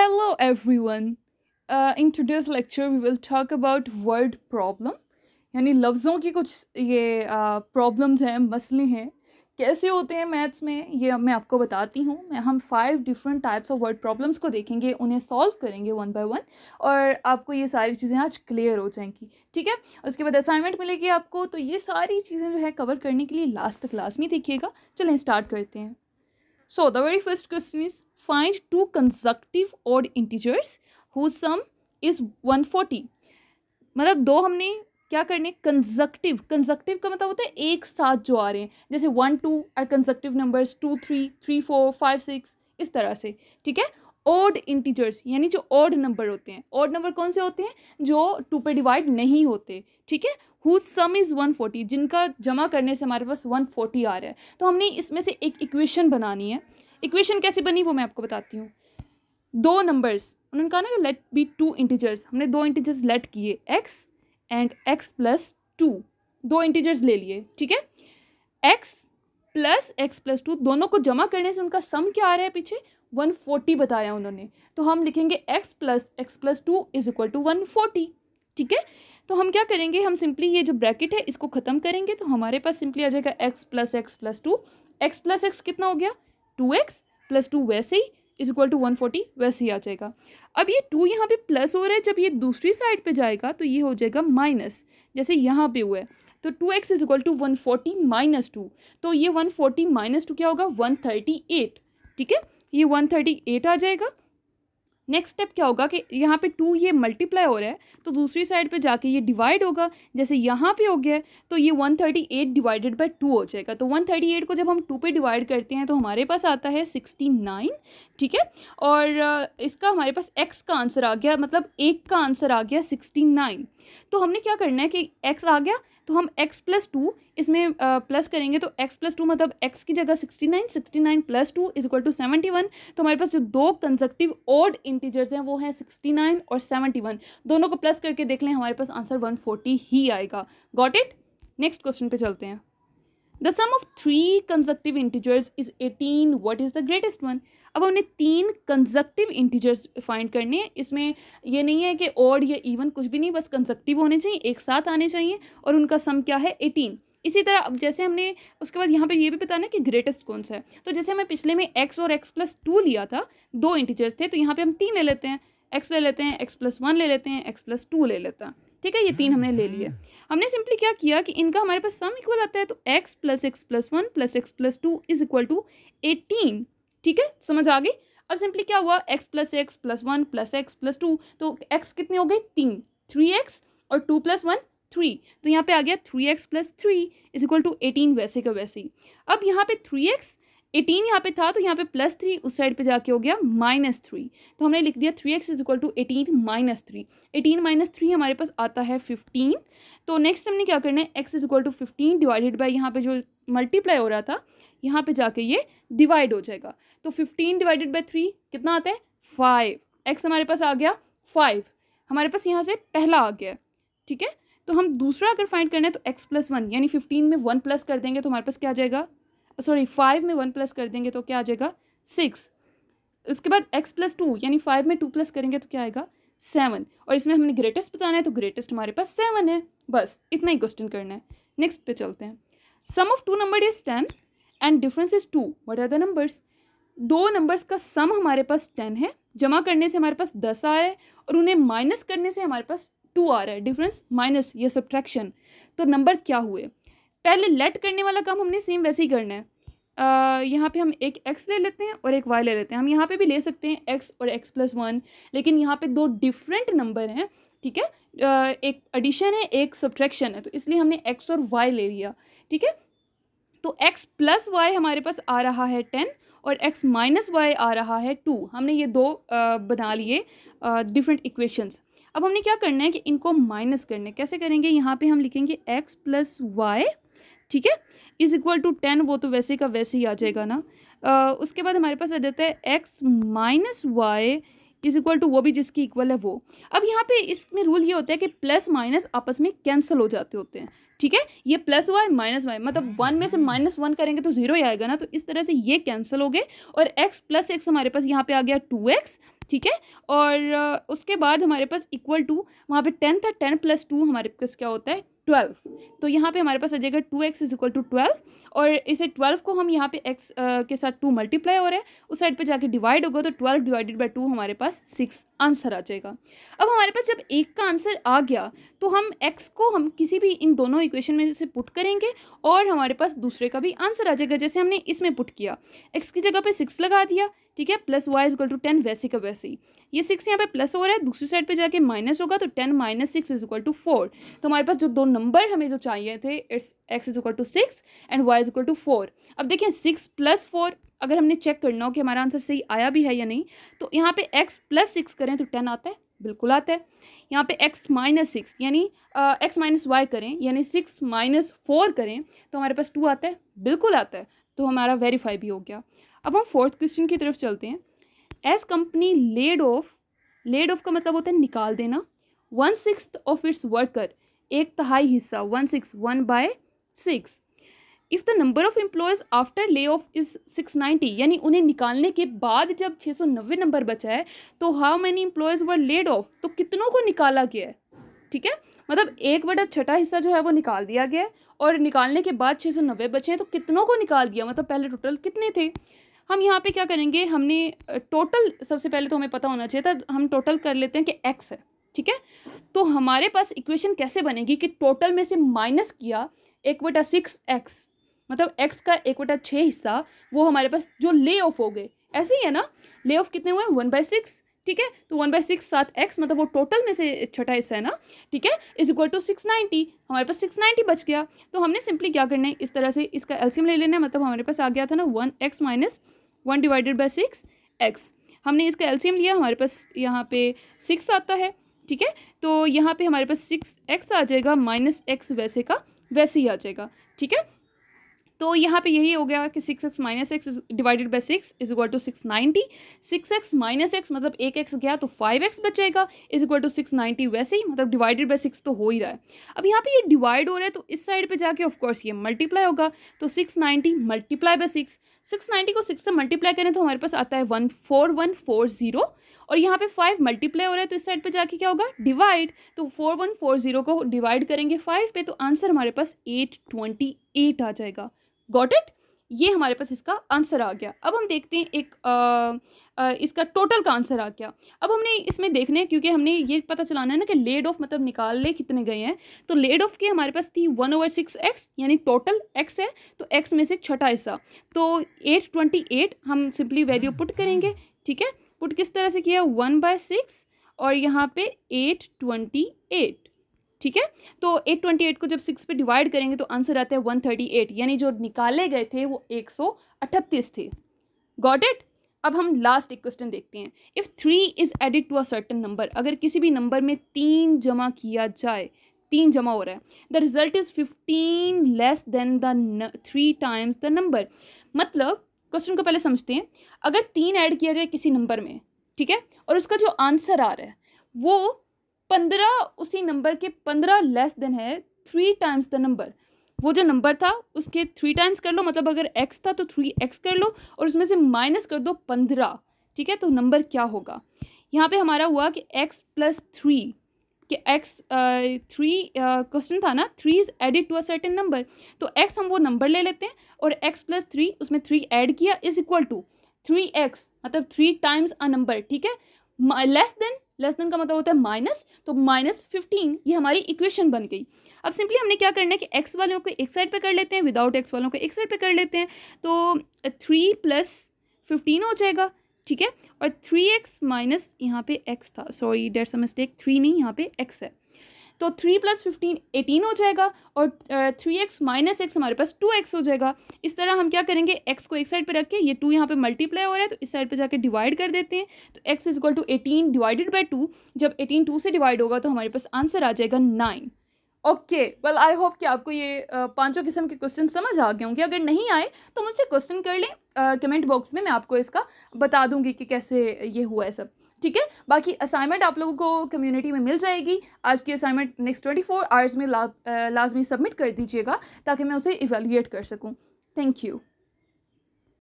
Hello everyone. Uh, in today's lecture we will talk about word problem. यानी लफ्ज़ों की कुछ ये प्रॉब्लम्स uh, हैं मसले हैं कैसे होते हैं मैथ्स में ये मैं आपको बताती हूँ मैं हम five different types of word problems को देखेंगे उन्हें सॉल्व करेंगे वन बाय वन और आपको ये सारी चीज़ें आज क्लियर हो जाएंगी ठीक है उसके बाद असाइनमेंट मिलेगी आपको तो ये सारी चीज़ें जो है कवर करने के लिए लास्ट तक लाजमी देखिएगा चलें स्टार्ट करते हैं so the very first question is find two consecutive odd integers whose sum is 140 मतलब दो हमने क्या करने कंजक्टिव कंजक्टिव का मतलब होता है एक साथ जो आ रहे हैं जैसे one two are consecutive numbers two three three four five six इस तरह से ठीक है ऑड इंटीजर्स यानी जो ऑड नंबर होते हैं ऑड नंबर कौन से होते हैं जो टू पे डिवाइड नहीं होते ठीक है whose sum is one forty जिनका जमा करने से हमारे पास वन फोर्टी आ रहा है तो हमने इसमें से एक इक्वेशन बनानी है इक्वेशन कैसे बनी वो मैं आपको बताती हूँ दो नंबर्स उन्होंने कहा ना कि लेट बी टू इंटीजर्स हमने दो इंटीजर्स लेट किए x and x plus two दो इंटीजर्स ले लिए ठीक है x plus x plus two दोनों को जमा करने से उनका सम क्या आ रहा है पीछे वन फोर्टी बताया उन्होंने तो हम लिखेंगे x plus x plus two is equal to one forty ठीक है तो हम क्या करेंगे हम सिंपली ये जो ब्रैकेट है इसको ख़त्म करेंगे तो हमारे पास सिंपली आ जाएगा x plus x plus two x plus x कितना हो गया टू एक्स प्लस टू वैसे ही is equal to one forty वैसे ही आ जाएगा अब ये टू यहाँ पे प्लस हो रहा है जब ये दूसरी साइड पे जाएगा तो ये हो जाएगा माइनस जैसे यहाँ पे हुआ है तो two x is equal to one forty minus two तो ये वन फोर्टी माइनस टू क्या होगा वन थर्टी एट ठीक है ये वन थर्टी एट आ जाएगा नेक्स्ट स्टेप क्या होगा कि यहाँ पे टू ये मल्टीप्लाई हो रहा है तो दूसरी साइड पे जाके ये डिवाइड होगा जैसे यहाँ पे हो गया तो ये 138 डिवाइडेड बाय टू हो जाएगा तो 138 को जब हम टू पे डिवाइड करते हैं तो हमारे पास आता है 69 ठीक है और इसका हमारे पास एक्स का आंसर आ गया मतलब एक का आंसर आ गया सिक्सटी तो हमने क्या करना है कि एक्स आ गया तो हम x प्लस टू इसमें प्लस करेंगे तो x प्लस टू मतलब x की जगह sixty nine sixty nine plus two is equal to seventy one तो हमारे पास जो दो कंजक्टिव ओड इंटीजर्स हैं वो हैं सिक्सटी नाइन और सेवेंटी वन दोनों को प्लस करके देख लें हमारे पास आंसर वन फोर्टी ही आएगा गॉट इट नेक्स्ट क्वेश्चन पे चलते हैं the sum of three consecutive integers is eighteen what is the greatest one अब हमने तीन कंजक्टिव इंटीजर्स फाइंड करने हैं इसमें ये नहीं है कि ऑड या इवन कुछ भी नहीं बस कंजक्टिव होने चाहिए एक साथ आने चाहिए और उनका सम क्या है एटीन इसी तरह अब जैसे हमने उसके बाद यहाँ पे ये भी बताना कि ग्रेटेस्ट कौन सा है तो जैसे हमें पिछले में एक्स और एक्स प्लस टू लिया था दो इंटीजर्स थे तो यहाँ पे हम तीन ले लेते हैं एक्स ले लेते हैं एक्स प्लस वन ले लेते हैं एक्स प्लस टू ले लेते हैं ठीक है ये तीन हमने ले लिए हम्म। हमने सिंपली क्या किया कि इनका हमारे पास सम इक्वल आता है तो x plus x plus one plus x plus two is equal to eighteen ठीक है समझ आ गई अब सिंपली क्या हुआ x plus x plus one plus x plus two तो एक्स कितने हो गए तीन थ्री एक्स और टू प्लस वन थ्री तो यहाँ पे आ गया three x plus three is equal to eighteen वैसे का वैसे ही अब यहाँ पे थ्री एक्स एटीन यहाँ पे था तो यहाँ पे प्लस थ्री उस साइड पे जाके हो गया माइनस थ्री तो हमने लिख दिया three x is equal to eighteen minus three eighteen minus three हमारे पास आता है फिफ्टीन तो नेक्स्ट हमने क्या करना है x is equal to fifteen divided by यहाँ पे जो मल्टीप्लाई हो रहा था यहाँ पे जाके ये डिवाइड हो जाएगा तो फिफ्टीन डिवाइडेड बाई थ्री कितना आता है फाइव एक्स हमारे पास आ गया फाइव हमारे पास यहाँ से पहला आ गया ठीक है तो हम दूसरा अगर फाइंड करना है तो एक्स प्लस वन यानी फिफ्टीन में वन प्लस कर देंगे तो हमारे पास क्या आ जाएगा सॉरी फाइव में वन प्लस कर देंगे तो क्या आ जाएगा सिक्स उसके बाद एक्स प्लस टू यानी फाइव में टू प्लस करेंगे तो क्या आएगा सेवन और इसमें हमने ग्रेटेस्ट बताना है तो ग्रेटेस्ट हमारे पास सेवन है बस इतना ही क्वेश्चन करना है नेक्स्ट पे चलते हैं sum of two number is ten and difference is two what are the numbers दो नंबर्स का सम हमारे पास टेन है जमा करने से हमारे पास दस आ रहा है और उन्हें माइनस करने से हमारे पास टू आ रहा है डिफरेंस माइनस ये सब्ट्रैक्शन तो नंबर क्या हुए पहले लेट करने वाला काम हमने सेम वैसे ही करना है यहाँ पे हम एक एक्स ले लेते हैं और एक वाई ले लेते हैं हम यहाँ पे भी ले सकते हैं एक्स और एक्स प्लस वन लेकिन यहाँ पे दो डिफरेंट नंबर हैं ठीक है आ, एक एडिशन है एक सब्ट्रैक्शन है तो इसलिए हमने एक्स और वाई ले लिया ठीक है तो एक्स प्लस वाई हमारे पास आ रहा है टेन और एक्स माइनस वाई आ रहा है टू हमने ये दो आ, बना लिए डिफरेंट इक्वेशंस अब हमने क्या करना है कि इनको माइनस करना है कैसे करेंगे यहाँ पे हम लिखेंगे एक्स प्लस वाई ठीक है इज इक्वल टू टेन वो तो वैसे का वैसे ही आ जाएगा ना आ, उसके बाद हमारे पास आ जाता है x minus y is equal to वो भी जिसकी इक्वल है वो अब यहाँ पे इसमें रूल ये होता है कि प्लस माइनस आपस में कैंसिल हो जाते होते हैं ठीक है ये प्लस वाई माइनस वाई मतलब वन में से माइनस वन करेंगे तो जीरो ही आएगा ना तो इस तरह से ये कैंसिल हो गए और एक्स प्लस एक्स हमारे पास यहाँ पे आ गया टू एक्स ठीक है और उसके बाद हमारे पास इक्वल टू वहाँ पे टेन था टेन प्लस टू हमारे पास क्या होता है ट्वेल्व तो यहाँ पे हमारे पास आ जाएगा two x is equal to twelve और इसे ट्वेल्व को हम यहाँ पे एक्स के साथ टू मल्टीप्लाई हो रहा है उस साइड पे जाके डिवाइड होगा तो ट्वेल्व डिवाइडेड बाई टू हमारे पास सिक्स आंसर आ जाएगा अब हमारे पास जब एक का आंसर आ गया तो हम एक्स को हम किसी भी इन दोनों इक्वेशन में से पुट करेंगे और हमारे पास दूसरे का भी आंसर आ जाएगा जैसे हमने इसमें पुट किया एक्स की जगह पर सिक्स लगा दिया ठीक है plus y is equal to ten वैसे का वैसे ही ये सिक्स यहाँ पे प्लस हो रहा है दूसरी साइड पे जाके माइनस होगा तो ten minus six is equal to four तो हमारे पास जो दो नंबर हमें जो चाहिए थे it's x is equal to six and y is equal to four अब देखिए सिक्स प्लस फोर अगर हमने चेक करना हो कि हमारा आंसर सही आया भी है या नहीं तो यहाँ पे एक्स प्लस सिक्स करें तो टेन आता है बिल्कुल आता है यहाँ पे x माइनस सिक्स यानी x माइनस वाई करें यानी सिक्स माइनस फोर करें तो हमारे पास टू आता है बिल्कुल आता है तो हमारा वेरीफाई भी हो गया अब हम फोर्थ क्वेश्चन की तरफ चलते हैं as company laid off laid off का मतलब होता है निकाल देना one six of its worker एक तहाई हिस्सा one six one by six if the number of employees after lay off is six ninety यानी उन्हें निकालने के बाद जब छः सौ नब्बे नंबर बचा है तो how many employees were laid off तो कितनों को निकाला गया है ठीक है मतलब एक बड़ा छठा हिस्सा जो है वो निकाल दिया गया है और निकालने के बाद छः सौ नब्बे बचे हैं तो कितनों को निकाल दिया मतलब पहले टोटल कितने थे हम यहाँ पे क्या करेंगे हमने टोटल सबसे पहले तो हमें पता होना चाहिए था हम टोटल कर लेते हैं कि एक्स है ठीक है तो हमारे पास इक्वेशन कैसे बनेगी कि टोटल में से माइनस किया एक बटा सिक्स एक्स मतलब एक्स का एक बटा छः हिस्सा वो हमारे पास जो ले ऑफ हो गए ऐसे ही है ना ले ऑफ कितने हुए वन बाई सिक्स ठीक है तो वन बाई सिक्स सात एक्स मतलब वो टोटल में से छठा हिस्सा है ना ठीक है is equal to six ninety हमारे पास सिक्स नाइन्टी बच गया तो हमने सिंपली क्या करना है इस तरह से इसका एल्सियम ले लेना है मतलब हमारे पास आ गया था ना one x minus one divided by six x हमने इसका एल्सीयम लिया हमारे पास यहाँ पे सिक्स आता है ठीक है तो यहाँ पे हमारे पास सिक्स एक्स आ जाएगा माइनस एक्स वैसे का वैसे ही आ जाएगा ठीक है तो यहाँ पे यही हो गया कि six x minus x divided by six is equal to six ninety six x minus x मतलब एक एक्स गया तो फाइव एक्स बचेगा is equal to six ninety वैसे ही मतलब डिवाइडेड बाई सिक्स तो हो ही रहा है अब यहाँ पे ये डिवाइड हो रहा है तो इस साइड पे जाके ऑफकोर्स ये मल्टीप्लाई होगा तो six ninety multiply by six six ninety को सिक्स से मल्टीप्लाई करें तो हमारे पास आता है one four one four zero और यहाँ पे फाइव मल्टीप्लाई हो रहा है तो इस साइड पे जाके क्या होगा डिवाइड तो फोर वन फोर जीरो को डिवाइड करेंगे फाइव पे तो आंसर हमारे पास एट ट्वेंटी एट आ जाएगा गॉट इट ये हमारे पास इसका आंसर आ गया अब हम देखते हैं एक आ, आ, इसका टोटल का आंसर आ गया अब हमने इसमें देखने क्योंकि हमने ये पता चलाना है ना कि लेड ऑफ मतलब निकालने कितने गए हैं तो लेड ऑफ के हमारे पास थी वन ओवर सिक्स एक्स यानी टोटल एक्स है तो एक्स में से छठा हिस्सा तो एट ट्वेंटी एट हम सिंपली वैल्यू पुट करेंगे ठीक है पुट किस तरह से किया वन बाय सिक्स और यहाँ पे एट ट्वेंटी एट ठीक है तो 828 को जब सिक्स पे डिवाइड करेंगे तो आंसर आता है 138 यानी जो निकाले गए थे वो 138 थे गॉट इट अब हम लास्ट एक क्वेश्चन देखते हैं if three is added to a certain number अगर किसी भी नंबर में तीन जमा किया जाए तीन जमा हो रहा है the result is fifteen less than the three times the number मतलब क्वेश्चन को पहले समझते हैं अगर तीन ऐड किया जाए किसी नंबर में ठीक है और उसका जो आंसर आ रहा है वो पंद्रह उसी नंबर के पंद्रह लेस देन है थ्री टाइम्स द नंबर वो जो नंबर था उसके थ्री टाइम्स कर लो मतलब अगर एक्स था तो थ्री एक्स कर लो और उसमें से माइनस कर दो पंद्रह ठीक है तो नंबर क्या होगा यहाँ पे हमारा हुआ कि एक्स प्लस थ्री कि एक्स थ्री क्वेश्चन था ना three is added to a certain number तो एक्स हम वो नंबर ले लेते हैं और एक्स प्लस थ्री उसमें थ्री ऐड किया is equal to three x मतलब थ्री टाइम्स अ नंबर ठीक है लेस देन लेस देन का मतलब होता है माइनस तो माइनस फिफ्टीन ये हमारी इक्वेशन बन गई अब सिंपली हमने क्या करना है कि एक्स वालों को एक साइड पे कर लेते हैं विदाउट एक्स वालों को एक साइड पे कर लेते हैं तो थ्री प्लस फिफ्टीन हो जाएगा ठीक है और थ्री एक्स माइनस यहाँ पे एक्स था sorry that's a mistake three नहीं यहाँ पे एक्स है तो थ्री प्लस फिफ्टीन एटीन हो जाएगा और थ्री एक्स माइनस एक्स हमारे पास टू एक्स हो जाएगा इस तरह हम क्या करेंगे एक्स को एक साइड पर रख के ये टू यहाँ पे मल्टीप्लाई हो रहा है तो इस साइड पर जाकर डिवाइड कर देते हैं तो x is equal to eighteen divided by two जब एटीन टू से डिवाइड होगा तो हमारे पास आंसर आ जाएगा nine okay well I hope कि आपको ये पांचों किस्म के क्वेश्चन समझ आ गए होंगे अगर नहीं आए तो मुझसे क्वेश्चन कर लें कमेंट बॉक्स में मैं आपको इसका बता दूंगी कि कैसे ये हुआ है सब ठीक है बाकी असाइनमेंट आप लोगों को कम्युनिटी में मिल जाएगी आज की assignment next twenty four hours में ला लाजमी सबमिट कर दीजिएगा ताकि मैं उसे इवेल्यूएट कर सकूँ थैंक यू